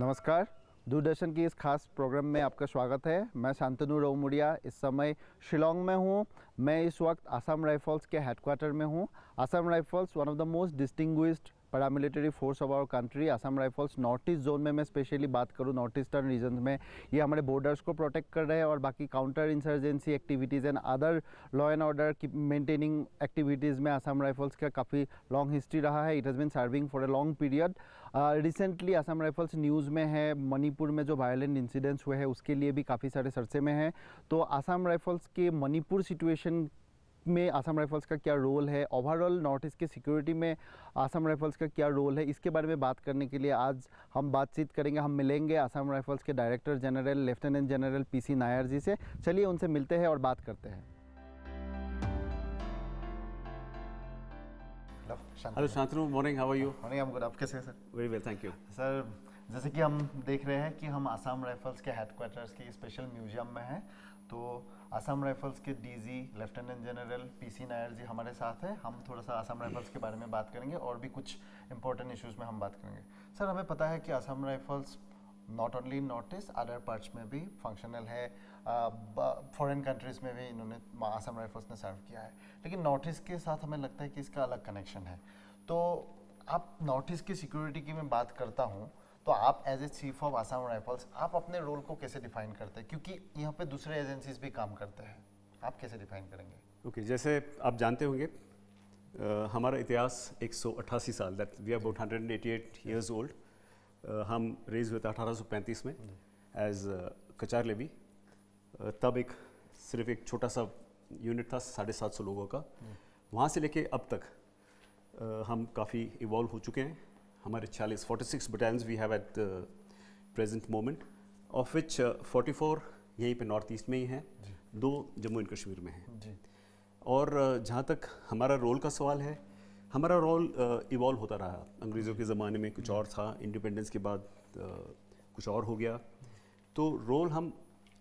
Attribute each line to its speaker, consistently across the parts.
Speaker 1: नमस्कार दूरदर्शन की इस खास प्रोग्राम में आपका स्वागत है मैं शांतनु रोमुड़िया इस समय शिलोंग में हूँ मैं इस वक्त आसाम राइफल्स के हेडक्वार्टर में हूँ Assam Rifles one of the most distinguished paramilitary force of our country Assam Rifles north east zone में मैं स्पेशली बात करूँ नॉर्थ ईस्टर्न रीजन में ये हमारे बॉर्डर्स को प्रोटेक्ट कर रहे हैं और बाकी counter insurgency activities and other law and order की मेंटेनिंग एक्टिविटीज़ में असम राइफल्स का काफ़ी लॉन्ग हिस्ट्री रहा है it has been serving for a long period recently Assam Rifles news में है मणिपुर में जो वायलेंट इंसिडेंट्स हुए हैं उसके लिए भी काफ़ी सारे सरसे में हैं तो असम राइफल्स के मणिपुर सिचुएशन में आसाम राइफल्स का क्या रोल है ओवरऑल नॉर्थ ईस्ट की सिक्योरिटी में आसाम राइफल्स का क्या रोल है इसके बारे में बात करने के लिए आज हम बातचीत करेंगे हम मिलेंगे आसाम राइफल्स के director general lieutenant general PC Nair ji से चलिए उनसे मिलते हैं और बात करते हैं hello
Speaker 2: Shantanu morning how are you morning I am good आप कैसे हैं sir very well thank you
Speaker 1: sir जैसे कि हम देख रहे हैं कि हम आसाम राइफल्स के हेडक्वार्टर्स के स्पेशल म्यूजियम में हैं तो असम राइफल्स के DG lieutenant general PC Nair ji हमारे साथ हैं हम थोड़ा सा असम राइफल्स के बारे में बात करेंगे और भी कुछ इंपॉर्टेंट इश्यूज में हम बात करेंगे सर हमें पता है कि Assam Rifles not only north east other parts में भी फंक्शनल है फॉरेन कंट्रीज़ में भी इन्होंने असम राइफल्स ने सर्व किया है लेकिन नॉर्थ ईस्ट के साथ हमें लगता है कि इसका अलग कनेक्शन है तो आप नॉर्थ ईस्ट की सिक्योरिटी की मैं बात करता हूँ तो आप as a chief of Assam Rifles आप अपने रोल को कैसे डिफाइन करते हैं क्योंकि यहाँ पे दूसरे एजेंसीज भी काम करते हैं आप कैसे डिफाइन
Speaker 2: करेंगे ओके okay, जैसे आप जानते होंगे हमारा इतिहास 188 साल that we about and eighty eight years old हम रेज हुए थे अठारह में एज कचार लेवी तब एक सिर्फ एक छोटा सा यूनिट था साढ़े सात सौ लोगों का हम्म। वहाँ से लेके अब तक हम काफ़ी इवॉल्व हो चुके हैं हमारे 40 46 battalions we have at present moment of which 44 यहीं पे नॉर्थ ईस्ट में ही हैं दो जम्मू एंड कश्मीर में हैं और uh, जहाँ तक हमारा रोल का सवाल है हमारा रोल इवॉल्व uh, होता रहा अंग्रेज़ों के ज़माने में कुछ और था इंडिपेंडेंस के बाद uh, कुछ और हो गया तो रोल हम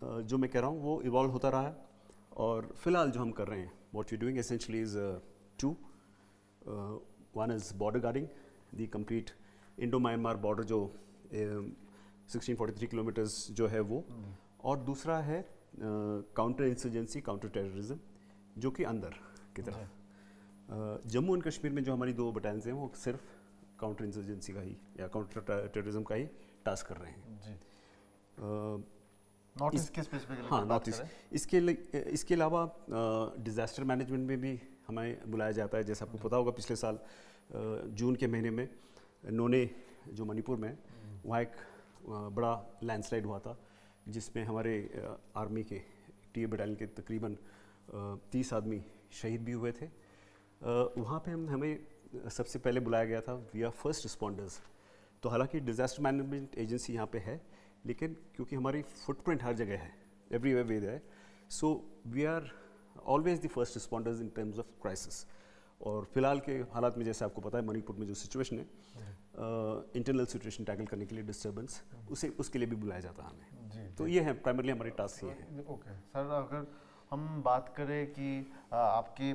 Speaker 2: जो मैं कह रहा हूँ वो इवॉल्व होता रहा और फिलहाल जो हम कर रहे हैं what you doing essentially is two one is border guarding the complete Indo Myanmar border जो सिक्सटीन फोर्टी थ्री किलोमीटर्स जो है वो हम्म। और दूसरा है काउंटर इंसर्जेंसी काउंटर टेररिज्म जो कि अंदर की तरफ जम्मू एंड कश्मीर में जो हमारी दो बटालियंस हैं वो सिर्फ काउंटर इंसर्जेंसी का ही या काउंटर टेररिज्म का ही टास्क कर रहे हैं जी। नॉर्थ ईस्ट के स्पेसिफिकली हाँ नॉर्थ ईस्ट इसके इसके अलावा डिज़ास्टर मैनेजमेंट में भी हमें बुलाया जाता है जैसे आपको पता होगा पिछले साल जून के महीने में नोने जो मणिपुर में वहाँ एक बड़ा लैंडस्लाइड हुआ था जिसमें हमारे आर्मी के टी बटालियन के तकरीबन तीस आदमी शहीद भी हुए थे वहाँ पे हम हमें सबसे पहले बुलाया गया था वी आर फर्स्ट रिस्पॉन्डर्स तो हालांकि डिज़ास्टर मैनेजमेंट एजेंसी यहाँ पे है लेकिन क्योंकि हमारी फुटप्रिंट हर जगह है एवरी वे वेद है so we are always the first responders in terms of crisis और फिलहाल के हालात में जैसे आपको पता है मणिपुर में जो सिचुएशन है इंटरनल सिचुएशन टैकल करने के लिए डिस्टर्बेंस उसे उसके लिए भी बुलाया जाता है हमें तो ये है प्राइमरली हमारे टास्क ये है
Speaker 1: ओके तो, सर अगर हम बात करें कि आपकी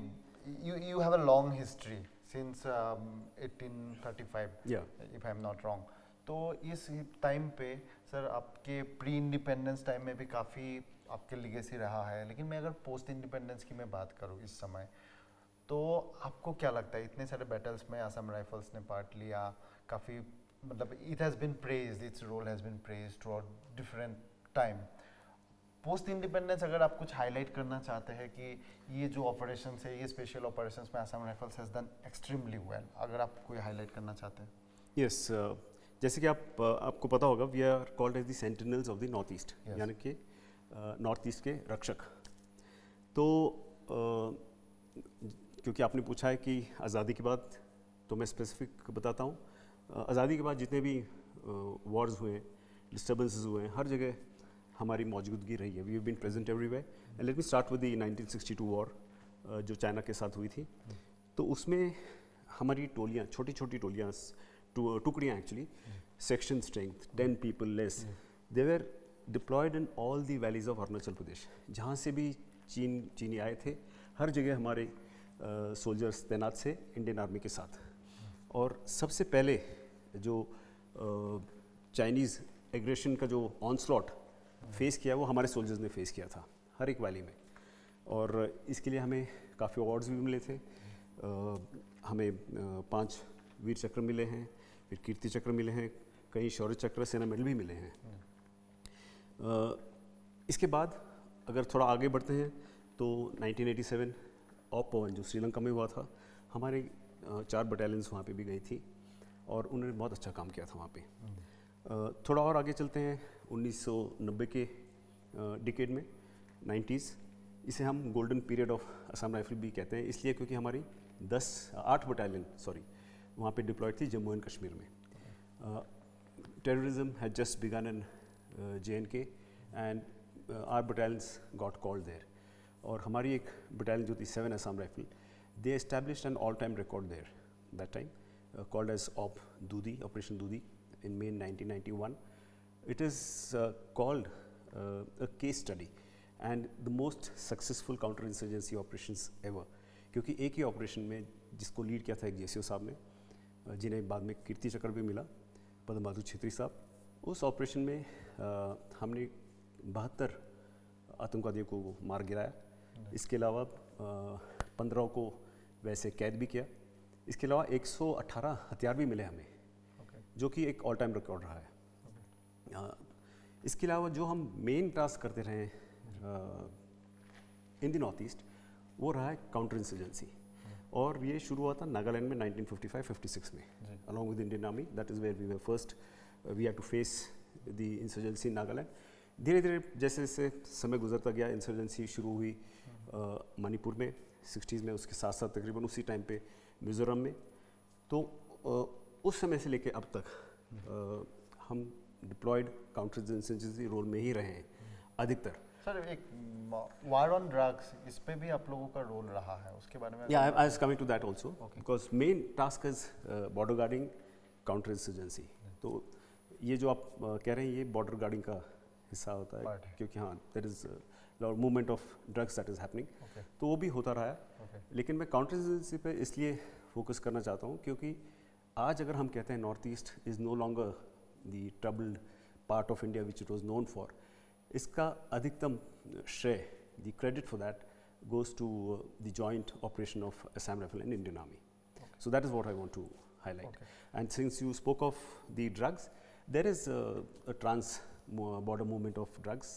Speaker 1: you you have a long history since 1835 if I am not wrong तो इस टाइम पे सर आपके प्री इंडिपेंडेंस टाइम में भी काफ़ी आपके लिगेसी रहा है लेकिन मैं अगर पोस्ट इंडिपेंडेंस की मैं बात करूँ इस समय तो आपको क्या लगता है इतने सारे बैटल्स में असम राइफल्स ने पार्ट लिया काफ़ी मतलब it has been praised its role has been praised to different time post independence अगर आप कुछ हाईलाइट करना चाहते हैं कि ये जो ऑपरेशन है ये स्पेशल ऑपरेशन में Assam Rifles has done extremely well अगर आप कोई हाईलाइट करना चाहते
Speaker 2: हैं यस जैसे कि आप आपको पता होगा we are called as sentinels of the north east यानी कि नॉर्थ ईस्ट के रक्षक तो क्योंकि आपने पूछा है कि आज़ादी के बाद तो मैं स्पेसिफिक बताता हूँ आज़ादी के बाद जितने भी वॉर्स हुए डिस्टर्बेंसेस हुए हैं हर जगह हमारी मौजूदगी रही है we been present everywhere and let me start with the 1962 war जो चाइना के साथ हुई थी hmm. तो उसमें हमारी टोलियाँ छोटी छोटी टोलियाँ टुकड़ियाँ actually section strength ten people less they were deployed in all the valleys of Arunachal Pradesh जहाँ से भी चीन चीनी आए थे हर जगह हमारे सोल्जर्स uh, तैनात थे इंडियन आर्मी के साथ और सबसे पहले जो चाइनीज़ uh, एग्रेशन का जो ऑन स्लॉट फेस किया वो हमारे सोल्जर्स ने फेस किया था हर एक वैली में और इसके लिए हमें काफ़ी अवार्ड्स भी मिले थे आ, uh, हमें पांच वीर चक्र मिले हैं फिर कीर्ति चक्र मिले हैं कई शौर्य चक्र सेना मेडल भी मिले हैं इसके बाद अगर थोड़ा आगे बढ़ते हैं तो 1987 ऑप पवन जो श्रीलंका में हुआ था हमारे चार बटालियंस वहाँ पे भी गई थी और उन्होंने बहुत अच्छा काम किया था वहाँ पे थोड़ा और आगे चलते हैं 1990 के डिकेड में 90s इसे हम golden period of Assam Rifle भी कहते हैं इसलिए क्योंकि हमारी 10 आठ बटालियन सॉरी वहाँ पे डिप्लॉयड थी जम्मू एंड कश्मीर में terrorism had just begun in J and K and R battalions got called there और हमारी एक बटालियन जो थी seven Assam Rifle they establish an all time record there that time called as op Dudi operation Dudi in May nineteen it is called a case study and the most successful counter insurgency operation ever क्योंकि एक ही operation में जिसको lead किया था एक जे साहब ने जिन्हें बाद में कीर्ति चक्र भी मिला पद्म बहादुर छेत्री साहब उस ऑपरेशन में आ, हमने बहत्तर आतंकवादियों को मार गिराया इसके अलावा पंद्रह को वैसे कैद भी किया इसके अलावा 118 हथियार भी मिले हमें okay. जो कि एक ऑल टाइम रिकॉर्ड रहा है okay. आ, इसके अलावा जो हम मेन टास्क करते रहे इन द नॉर्थ ईस्ट वो रहा है काउंटर इंसर्जेंसी और ये शुरू हुआ था नागालैंड में 1955-56 में along with Indian army that is where we were first we have to face the insurgency in Nagaland धीरे धीरे जैसे जैसे समय गुजरता गया इंसर्जेंसी शुरू हुई हम्म। uh, मणिपुर में सिक्सटीज़ में उसके साथ साथ तकरीबन उसी टाइम पे मिज़ोरम में तो आ, uh, उस समय से लेके अब तक आ, हम्म। uh, हम डिप्लॉयड काउंटर इंसर्जेंसी रोल में ही रहे हैं हम्म। अधिकतर
Speaker 1: सर एक वार ऑन ड्रग्स इस पे भी आप लोगों का रोल रहा है उसके बारे में या I was
Speaker 2: coming to that also because main task is border guarding counter insurgency तो ये जो आप uh, कह रहे हैं ये बॉर्डर गार्डिंग का हिस्सा होता है, क्योंकि हाँ there is movement of drugs that is happening तो वो भी होता रहा है okay. लेकिन मैं काउंटर इंसर्जेंसी पे इसलिए फोकस करना चाहता हूँ क्योंकि आज अगर हम कहते हैं north east is no longer the troubled part of India which it was known for इसका अधिकतम श्रेय the credit for that goes to uh, the joint operation of Assam Rifle and Indian Army. Okay. So that is what I want to highlight. Okay. And since you spoke of the drugs, there is uh, a trans border movement of drugs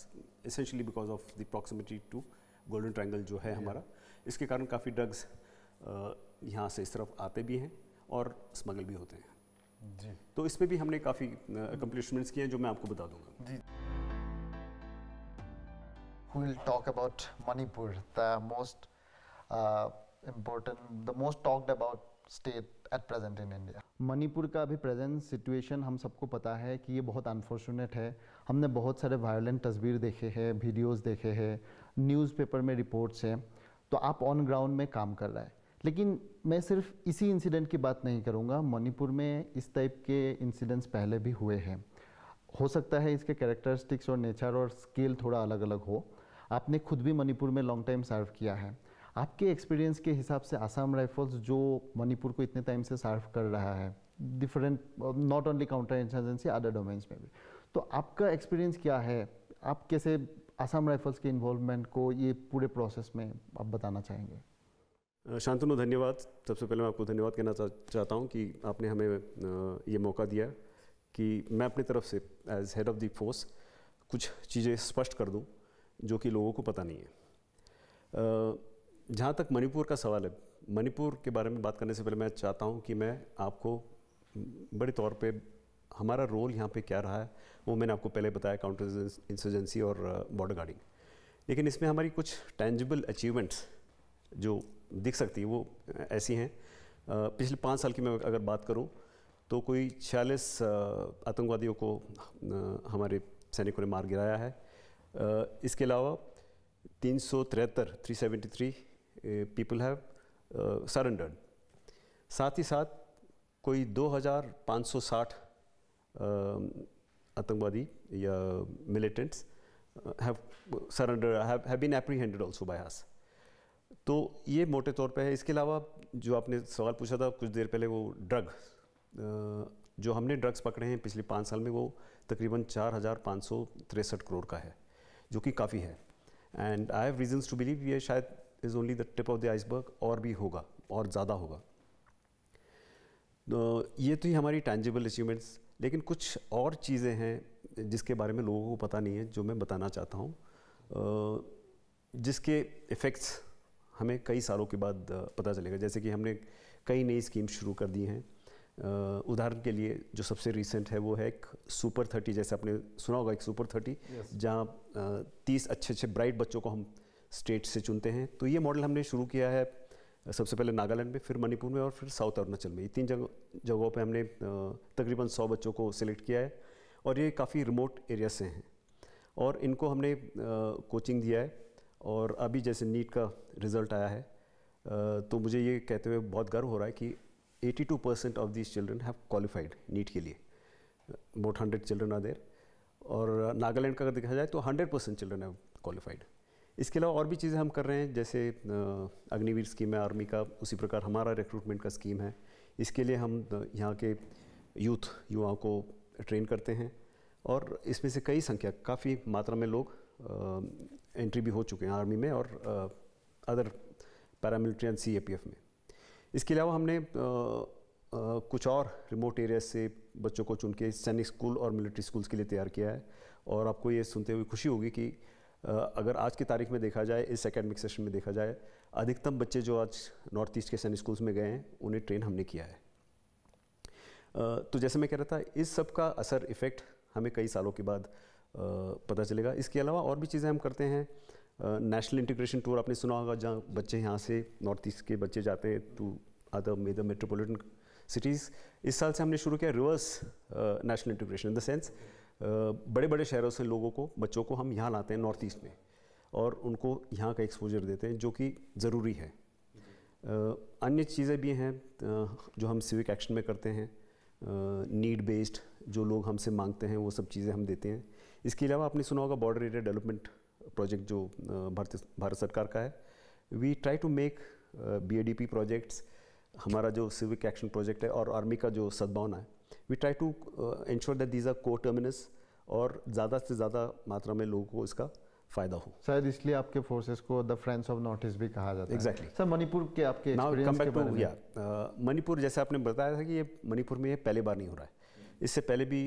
Speaker 2: essentially because of the proximity to golden triangle जो है yeah. हमारा इसके कारण काफ़ी drugs यहाँ से इस तरफ आते भी हैं और स्मगल भी होते हैं जी तो इस पर भी हमने काफ़ी अकम्पलिशमेंट्स किए हैं जो मैं आपको बता दूंगा जी who will talk about Manipur, the most
Speaker 1: uh, important, the most talked about state at present in India Manipur का अभी प्रेजेंट सिचुएशन हम सबको पता है कि ये बहुत अनफॉर्चुनेट है हमने बहुत सारे वायलेंट तस्वीर देखे हैं वीडियोस देखे हैं न्यूज़पेपर में रिपोर्ट्स हैं तो आप ऑन ग्राउंड में काम कर रहा है लेकिन मैं सिर्फ इसी इंसिडेंट की बात नहीं करूँगा मणिपुर में इस टाइप के इंसिडेंट्स पहले भी हुए हैं हो सकता है इसके कैरेक्टरिस्टिक्स और नेचर और स्केल थोड़ा अलग अलग हो आपने खुद भी मणिपुर में लॉन्ग टाइम सर्व किया है आपके एक्सपीरियंस के हिसाब से आसाम राइफल्स जो मणिपुर को इतने टाइम से सर्व कर रहा है different not only counter insurgency other domains में भी तो आपका एक्सपीरियंस क्या है आप कैसे आसाम राइफल्स के इन्वॉल्वमेंट को ये पूरे प्रोसेस में आप बताना
Speaker 2: चाहेंगे शांतनु धन्यवाद सबसे पहले मैं आपको धन्यवाद कहना चाहता हूँ कि आपने हमें ये मौका दिया कि मैं अपनी तरफ से as head of the force कुछ चीज़ें स्पष्ट कर दूँ जो कि लोगों को पता नहीं है जहाँ तक मणिपुर का सवाल है मणिपुर के बारे में बात करने से पहले मैं चाहता हूँ कि मैं आपको बड़े तौर पे हमारा रोल यहाँ पे क्या रहा है वो मैंने आपको पहले बताया काउंटर इंसर्जेंसी और बॉर्डर गार्डिंग लेकिन इसमें हमारी कुछ टेंजिबल अचीवमेंट्स जो दिख सकती है वो ऐसी हैं पिछले पाँच साल की मैं अगर बात करूँ तो कोई छियालीस आतंकवादियों को हमारे सैनिकों ने मार गिराया है Uh, इसके अलावा तीन सौ तिहत्तर three seventy three people have surrendered साथ ही साथ कोई साठ um, आतंकवादी या militants have surrender have been apprehended also by us तो ये मोटे तौर पे है इसके अलावा जो आपने सवाल पूछा था कुछ देर पहले वो ड्रग uh, जो हमने ड्रग्स पकड़े हैं पिछले पाँच साल में वो तकरीबन चार हज़ार पाँच सौ तिरसठ करोड़ का है जो कि काफ़ी है and I have reasons to believe ये शायद is only the tip of the iceberg और भी होगा और ज़्यादा होगा तो ये तो ही हमारी टैंजिबल अचीवमेंट्स लेकिन कुछ और चीज़ें हैं जिसके बारे में लोगों को पता नहीं है जो मैं बताना चाहता हूँ जिसके इफ़ेक्ट्स हमें कई सालों के बाद पता चलेगा जैसे कि हमने कई नई स्कीम्स शुरू कर दी हैं उदाहरण के लिए जो सबसे रिसेंट है वो है एक सुपर थर्टी जैसे आपने सुना होगा एक सुपर थर्टी yes. जहाँ तीस अच्छे अच्छे ब्राइट बच्चों को हम स्टेट से चुनते हैं तो ये मॉडल हमने शुरू किया है सबसे पहले नागालैंड में फिर मणिपुर में और फिर साउथ अरुणाचल में ये तीन जगह जगहों पर हमने तकरीबन सौ बच्चों को सिलेक्ट किया है और ये काफ़ी रिमोट एरिया से हैं और इनको हमने कोचिंग दिया है और अभी जैसे नीट का रिज़ल्ट आया है तो मुझे ये कहते हुए बहुत गर्व हो रहा है कि 82% of these children have qualified NEET के लिए about hundred children are there और नागालैंड uh, का अगर देखा जाए तो hundred percent children have qualified इसके अलावा और भी चीज़ें हम कर रहे हैं जैसे अग्निवीर uh, स्कीम है आर्मी का उसी प्रकार हमारा रिक्रूटमेंट का स्कीम है इसके लिए हम uh, यहाँ के यूथ युवाओं को ट्रेन करते हैं और इसमें से कई संख्या काफ़ी मात्रा में लोग एंट्री भी हो चुके हैं आर्मी में और अदर पैरामिलिट्री एंड सी में इसके अलावा हमने आ, आ, कुछ और रिमोट एरिया से बच्चों को चुन के सैनिक स्कूल और मिलिट्री स्कूल्स के लिए तैयार किया है और आपको ये सुनते हुए खुशी होगी कि आ, अगर आज की तारीख में देखा जाए इस एकेडमिक सेशन में देखा जाए अधिकतम बच्चे जो आज नॉर्थ ईस्ट के सैनिक स्कूल्स में गए हैं उन्हें ट्रेन हमने किया है तो जैसे मैं कह रहा था इस सब का असर इफ़ेक्ट हमें कई सालों के बाद पता चलेगा इसके अलावा और भी चीज़ें हम करते हैं नेशनल इंटीग्रेशन टूर आपने सुना होगा जहाँ बच्चे यहाँ से नॉर्थ ईस्ट के बच्चे जाते हैं to other major metropolitan cities इस साल से हमने शुरू किया reverse national integration in the sense बड़े बड़े शहरों से लोगों को बच्चों को हम यहाँ लाते हैं नॉर्थ ईस्ट में और उनको यहाँ का एक्सपोजर देते हैं जो कि ज़रूरी है uh, अन्य चीज़ें भी हैं uh, जो हम सिविक एक्शन में करते हैं नीड uh, बेस्ड जो लोग हमसे मांगते हैं वो सब चीज़ें हम देते हैं इसके अलावा आपने सुना होगा बॉर्डर एरिया डेवलपमेंट प्रोजेक्ट जो भारत भारत सरकार का है we try to make be projects हमारा जो सिविक एक्शन प्रोजेक्ट है और आर्मी का जो सद्भावना है we try to ensure that these are को टर्मिनस और ज़्यादा से ज़्यादा मात्रा में लोगों को इसका फायदा हो
Speaker 1: शायद इसलिए आपके फोर्सेस को the friends of north east भी कहा जाता exactly. है
Speaker 2: सर मणिपुर के आपके मणिपुर जैसे आपने बताया था कि ये मणिपुर में ये पहली बार नहीं हो रहा है इससे पहले भी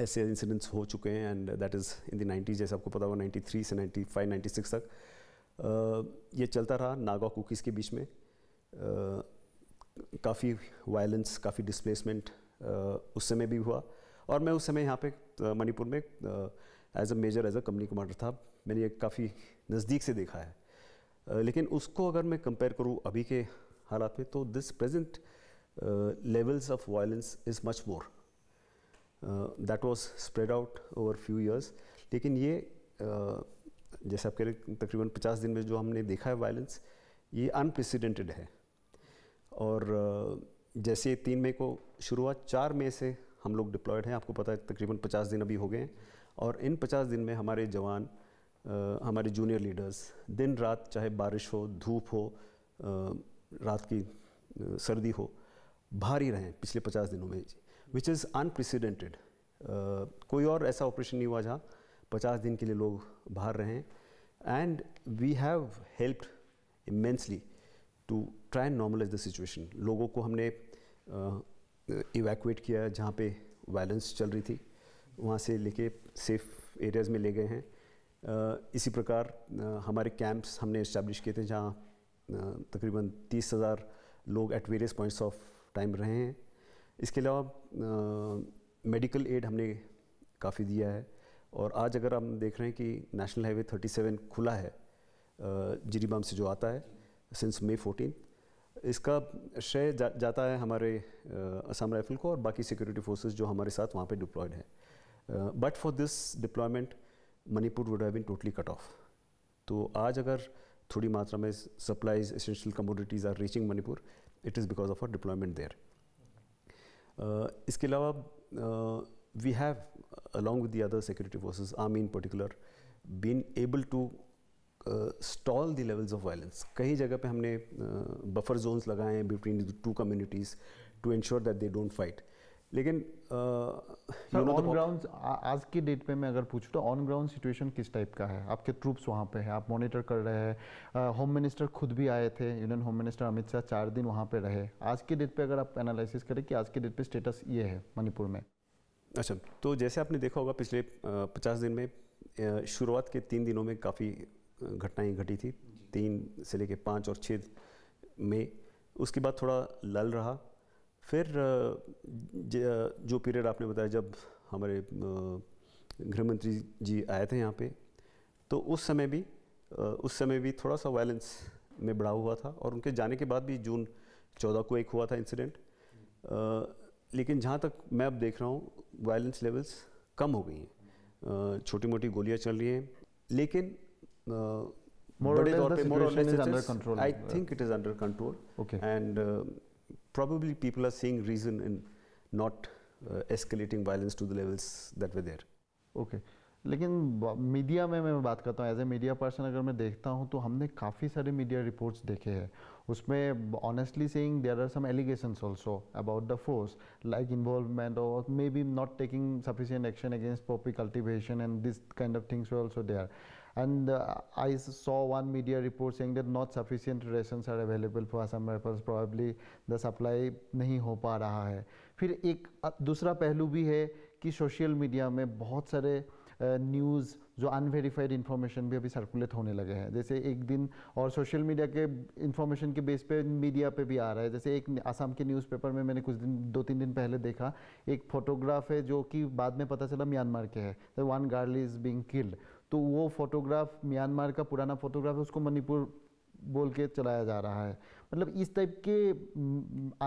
Speaker 2: ऐसे इंसिडेंट्स हो चुके हैं and that is in the nineties जैसे आपको पता हुआ नाइन्टी थ्री से नाइन्टी फाइव नाइन्टी सिक्स तक ये चलता रहा नागा कुकीज़ के बीच में काफ़ी वायलेंस काफ़ी डिस्प्लेसमेंट उस समय भी हुआ और मैं उस समय यहाँ पे मणिपुर में as a major as a company commander था मैंने ये काफ़ी नज़दीक से देखा है लेकिन उसको अगर मैं कंपेयर करूँ अभी के हालात में तो this present levels of violence is much more that was spread out over few years लेकिन ये uh, जैसे आप कह रहे तकरीबन 50 दिन में जो हमने देखा है वायलेंस ये अनप्रेसिडेंटेड है और uh, जैसे तीन मई को शुरुआत चार मई से हम लोग डिप्लॉयड हैं आपको पता है तकरीबन 50 दिन अभी हो गए हैं और इन 50 दिन में हमारे जवान uh, हमारे जूनियर लीडर्स दिन रात चाहे बारिश हो धूप हो रात की सर्दी हो भारी रहे हैं पिछले 50 दिनों में विच इज़ अनप्रेसिडेंटेड कोई और ऐसा ऑपरेशन नहीं हुआ जहाँ पचास दिन के लिए लोग बाहर रहे and we have helped immensely to try and normalise the situation लोगों को हमने इवैक्यूएट uh, किया जहाँ पे वायलेंस चल रही थी वहाँ से लेके सेफ एरियाज़ में ले गए हैं uh, इसी प्रकार uh, हमारे कैंप्स हमने इस्टेब्लिश किए थे जहाँ uh, तकरीबन तीस हज़ार लोग at various points of time रहे हैं इसके अलावा मेडिकल एड हमने काफ़ी दिया है और आज अगर हम देख रहे हैं कि नेशनल हाईवे 37 खुला है जिरीबाम से जो आता है सिंस मई फोर्टीन इसका श्रेय जा, जाता है हमारे असम राइफल को और बाकी सिक्योरिटी फोर्सेस जो हमारे साथ वहाँ पे डिप्लॉयड हैं but for this deployment Manipur would have been totally cut off तो आज अगर थोड़ी मात्रा में supplies essential commodities are reaching Manipur it is because of our deployment there इसके uh, अलावा uh, we have, along with the other security forces, army in particular, been able to uh, stall the levels of violence. कई जगह पे हमने buffer zones लगाए between the two communities to ensure that they don't fight. लेकिन on ground आज के date पे मैं अगर पूछूँ तो ऑन
Speaker 1: ग्राउंड सिचुएशन किस टाइप का है आपके ट्रूप्स वहाँ पे हैं आप मॉनिटर कर रहे हैं होम मिनिस्टर खुद भी आए थे union home minister Amit Shah चार दिन वहाँ पे रहे आज के डेट पे अगर आप एनालिसिस करें कि आज के डेट पे स्टेटस ये है मणिपुर में
Speaker 2: अच्छा तो जैसे आपने देखा होगा पिछले पचास दिन में शुरुआत के तीन दिनों में काफ़ी घटनाएँ घटी थी तीन से लेके पाँच और छः में उसके बाद थोड़ा लल रहा फिर जो पीरियड आपने बताया जब हमारे गृहमंत्री जी आए थे यहाँ पे तो उस समय भी उस समय भी थोड़ा सा वायलेंस में बढ़ा हुआ था और उनके जाने के बाद भी जून चौदह को एक हुआ था इंसिडेंट लेकिन जहाँ तक मैं अब देख रहा हूँ वायलेंस लेवल्स कम हो गई हैं छोटी मोटी गोलियाँ चल रही हैं लेकिन बड़े तौर पे more I think it is under control and probably people are seeing reason in not uh, escalating violence to the levels that were there. Okay. लेकिन
Speaker 1: मीडिया में मैं बात करता हूँ एज ए मीडिया पर्सन अगर मैं देखता हूँ तो हमने काफ़ी सारे मीडिया रिपोर्ट्स देखे हैं उसमें honestly saying there are some allegations also about the force like involvement और may be not taking sufficient action against poppy cultivation and this kind of things वे also there And uh, I saw one media report saying that not sufficient rations are available for Assam Rifles. Probably the supply नहीं हो पा रहा है फिर एक दूसरा पहलू भी है कि सोशल मीडिया में बहुत सारे न्यूज़ जो अनवेरीफाइड इन्फॉर्मेशन भी अभी सर्कुलेट होने लगे हैं जैसे एक दिन और सोशल मीडिया के इन्फॉर्मेशन के बेस पे मीडिया पे भी आ रहा है जैसे एक आसाम के न्यूज़पेपर में मैंने कुछ दिन दो तीन दिन पहले देखा एक फोटोग्राफ है जो कि बाद में पता चला म्यांमार के है one girl is being killed तो वो फोटोग्राफ म्यांमार का पुराना फोटोग्राफ उसको मणिपुर बोल के चलाया जा रहा है मतलब इस टाइप के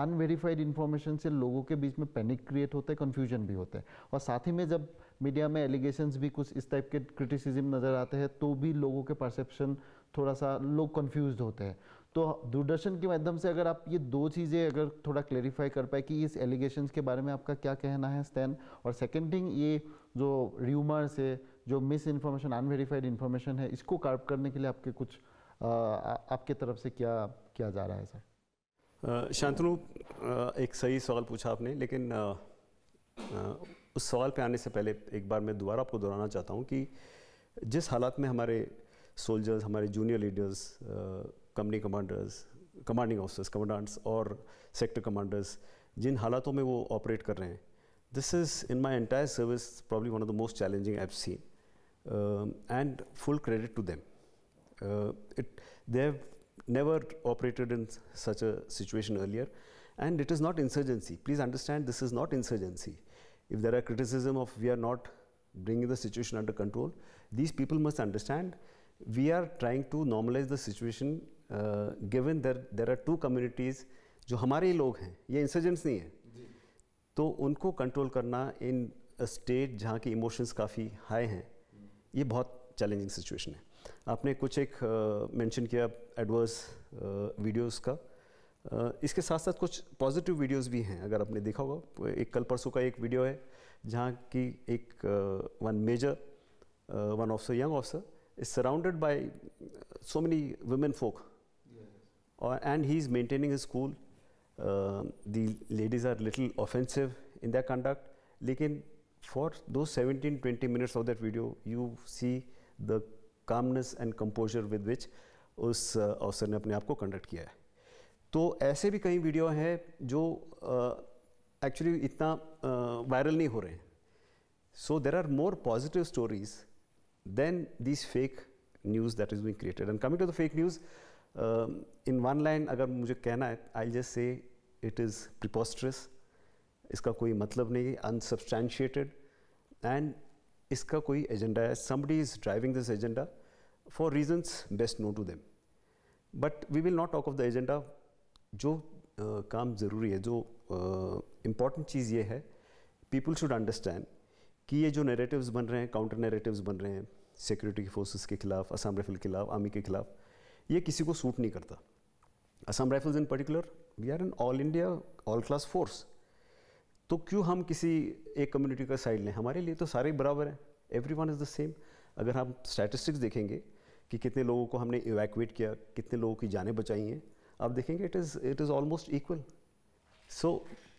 Speaker 1: अनवेरीफाइड mm, इन्फॉर्मेशन से लोगों के बीच में पैनिक क्रिएट होता है कन्फ्यूजन भी होता है और साथ ही में जब मीडिया में एलिगेशंस भी कुछ इस टाइप के क्रिटिसिज्म नज़र आते हैं तो भी लोगों के परसेप्शन थोड़ा सा लोग कन्फ्यूज होते हैं तो दूरदर्शन के माध्यम से अगर आप ये दो चीज़ें अगर थोड़ा क्लेरिफाई कर पाए कि इस एलिगेशंस के बारे में आपका क्या कहना है स्टैन और सेकेंड थिंग ये जो र्यूमर्स है जो मिस इन्फॉर्मेशन अनवेरीफाइड इन्फॉर्मेशन है इसको कार्प करने के लिए आपके कुछ आ, आपके तरफ से क्या किया जा रहा है
Speaker 2: सर शांतनु एक सही सवाल पूछा आपने लेकिन आ, आ, उस सवाल पे आने से पहले एक बार मैं दोबारा आपको दोहराना चाहता हूँ कि जिस हालात में हमारे सोल्जर्स हमारे junior leaders company commanders commanding officers commandants और सेक्टर कमांडर्स जिन हालातों में वो ऑपरेट कर रहे हैं this is in my entire service probably one of the most challenging एफ seen um, and full credit to them. Uh, it, they have never operated in such a situation earlier and it is not insurgency. Please understand this is not insurgency. If there are criticism of we are not bringing the situation under control, these people must understand we are trying to normalize the situation uh, given that there are two communities जो हमारे ही लोग हैं ये insurgents नहीं है तो उनको control करना इन स्टेट जहाँ की इमोशंस काफ़ी हाई हैं ये बहुत चैलेंजिंग सिचुएशन है आपने कुछ एक मेंशन किया एडवर्स वीडियोस का इसके साथ साथ कुछ पॉजिटिव वीडियोस भी हैं अगर आपने देखा होगा एक कल परसों का एक वीडियो है जहाँ की एक one major one of young officer is surrounded by so many women folk and he is maintaining cool. School the ladies are little offensive in that conduct लेकिन for those 17 20 minutes of that video you see the calmness and composure with which उस अवसर uh, ने अपने आप को conduct किया है तो ऐसे भी कई वीडियो हैं जो एक्चुअली uh, इतना वायरल uh, नहीं हो रहे हैं so there are more positive stories than this fake news that is being created and coming to the fake news in one line अगर मुझे कहना है I just say it is preposterous इसका कोई मतलब नहीं है अनसब्सटैंशिएटेड एंड इसका कोई एजेंडा है somebody is driving this agenda for reasons best known to them but we will not talk of the agenda जो आ, काम ज़रूरी है जो इम्पॉर्टेंट चीज़ ये है पीपल शुड अंडरस्टैंड कि ये जो नरेटिव्स बन रहे हैं काउंटर नरेटिव्स बन रहे हैं सिक्योरिटी की फोर्सेस के खिलाफ असम राइफल के खिलाफ आर्मी के खिलाफ ये किसी को सूट नहीं करता Assam Rifles in particular we are an all India all class force तो क्यों हम किसी एक कम्युनिटी का साइड लें हमारे लिए तो सारे बराबर हैं everyone is the same अगर हम स्टैटिस्टिक्स देखेंगे कि कितने लोगों को हमने इवैक्यूएट किया कितने लोगों की जानें बचाई हैं आप देखेंगे it is it is almost equal so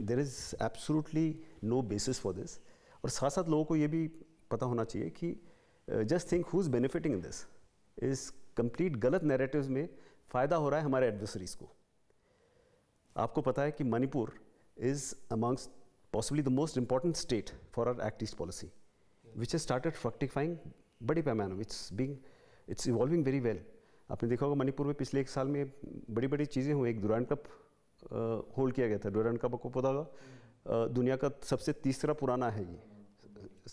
Speaker 2: there is absolutely no basis for this और साथ साथ लोगों को ये भी पता होना चाहिए कि just think who is benefiting in this इस कंप्लीट गलत नैरेटिव्स में फ़ायदा हो रहा है हमारे एडवर्सरीज़ को आपको पता है कि Manipur is amongst possibly the most important state for our Act East policy, which has started fructifying बड़े पैमाने it's being it's evolving very well आपने देखा होगा मणिपुर में पिछले एक साल में बड़ी बड़ी चीज़ें हुई एक दुरान कप होल्ड किया गया था दुरान कप आपको पता होगा दुनिया का सबसे तीसरा पुराना है ये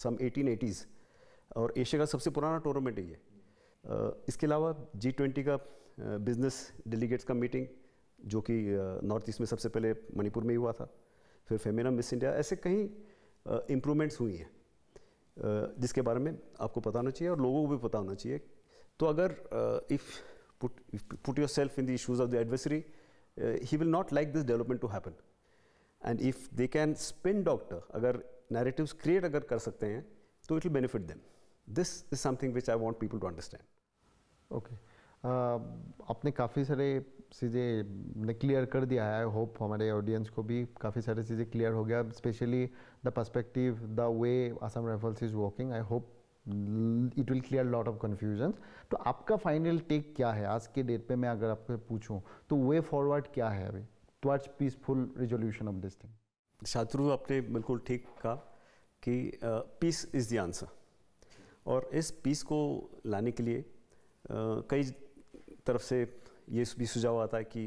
Speaker 2: सम एटीन एटीज़ और एशिया का सबसे पुराना टूर्नामेंट है ये इसके अलावा जी ट्वेंटी का बिजनेस डेलीगेट्स का मीटिंग जो कि नॉर्थ ईस्ट में सबसे पहले मणिपुर में ही हुआ था फिर फेमिना मिस इंडिया ऐसे कहीं इम्प्रूवमेंट्स हुई हैं जिसके बारे में आपको पता होना चाहिए और लोगों को भी पता होना चाहिए तो अगर if put yourself in the issues of the adversary he will not like this development to happen and if they can spin doctor अगर नैरेटिव क्रिएट अगर कर सकते हैं तो it will benefit them this is something which I want people to understand okay आपने काफ़ी सारे
Speaker 1: चीज़ें ने क्लियर कर दिया है आई होप हमारे ऑडियंस को भी काफ़ी सारे चीज़ें क्लियर हो गया especially the perspective the way Assam Rifles is walking I hope it will clear lot of confusion तो आपका फाइनल टेक क्या है आज के डेट पे मैं अगर आपसे पूछूं
Speaker 2: तो वे फॉरवर्ड क्या है अभी towards peaceful resolution of this thing शात्रु आपने बिल्कुल ठीक कहा कि पीस इज़ द आंसर और इस पीस को लाने के लिए Uh, कई तरफ से ये भी सुझाव आता है कि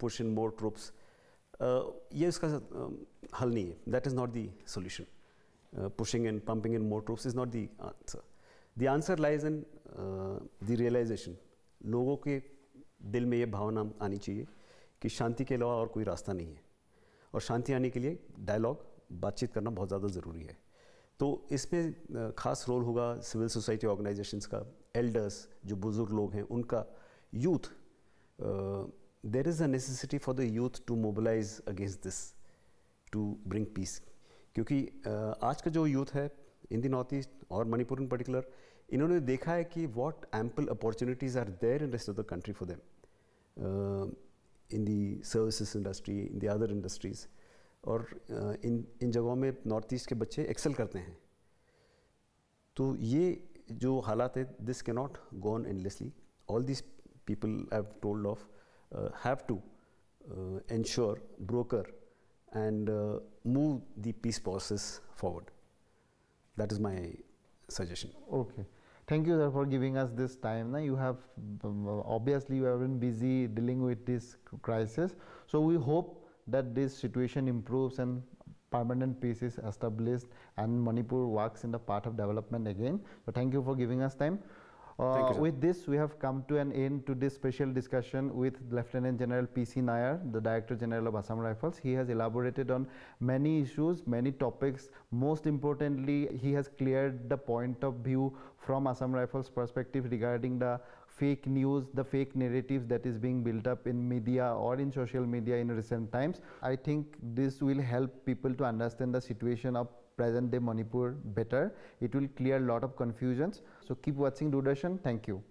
Speaker 2: पुश इन मोर ट्रूप्स ये उसका हल नहीं है that is not the solution pushing and pumping in more troops is not the answer the answer lies in the realisation लोगों के दिल में ये भावना आनी चाहिए कि शांति के अलावा और कोई रास्ता नहीं है और शांति आने के लिए डायलॉग बातचीत करना बहुत ज़्यादा ज़रूरी है तो इसमें खास रोल होगा सिविल सोसाइटी ऑर्गेनाइजेशंस का एल्डर्स जो बुज़ुर्ग लोग हैं उनका youth, uh, there is a necessity for the youth to mobilize against this, to bring peace. क्योंकि uh, आज का जो यूथ है इन द नॉर्थ ईस्ट और मणिपुर इन पर्टिकुलर इन्होंने देखा है कि what ample opportunities are there in rest of the country for them in the services industry in the other industries और इन uh, इन जगहों में नॉर्थ ईस्ट के बच्चे एक्सेल करते हैं तो ये जो हालात है दिस के not gone endlessly all this people have told of uh, have to uh, ensure, broker, and uh, move the peace process forward. That is my suggestion. Okay.
Speaker 1: Thank you sir, for giving us this time. Now you have um, obviously you have been busy dealing with this crisis. So we hope that this situation improves and permanent peace is established and Manipur works in the path of development again. So thank you for giving us time you, uh, with this, we have come to an end to this special discussion with Lieutenant General P.C. Nair, the Director General of Assam Rifles. He has elaborated on many issues, many topics. Most importantly, he has cleared the point of view from Assam Rifles perspective regarding the fake news, the fake narratives that is being built up in media or in social media in recent times. I think this will help people to understand the situation of present day Manipur better. It will clear a lot of confusions. So keep watching Doordarshan. Thank you.